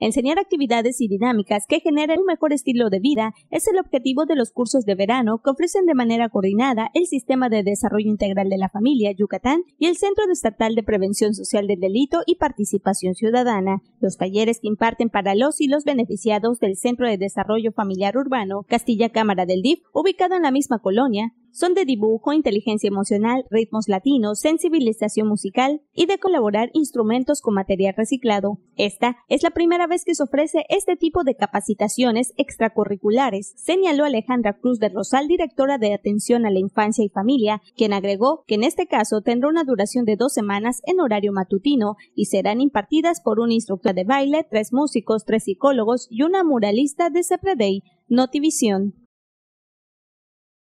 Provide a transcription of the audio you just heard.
Enseñar actividades y dinámicas que generen un mejor estilo de vida es el objetivo de los cursos de verano que ofrecen de manera coordinada el Sistema de Desarrollo Integral de la Familia Yucatán y el Centro Estatal de Prevención Social del Delito y Participación Ciudadana. Los talleres que imparten para los y los beneficiados del Centro de Desarrollo Familiar Urbano Castilla Cámara del DIF, ubicado en la misma colonia, son de dibujo, inteligencia emocional, ritmos latinos, sensibilización musical y de colaborar instrumentos con material reciclado. Esta es la primera vez que se ofrece este tipo de capacitaciones extracurriculares, señaló Alejandra Cruz de Rosal, directora de Atención a la Infancia y Familia, quien agregó que en este caso tendrá una duración de dos semanas en horario matutino y serán impartidas por un instructor de baile, tres músicos, tres psicólogos y una muralista de Sepredey, Notivision.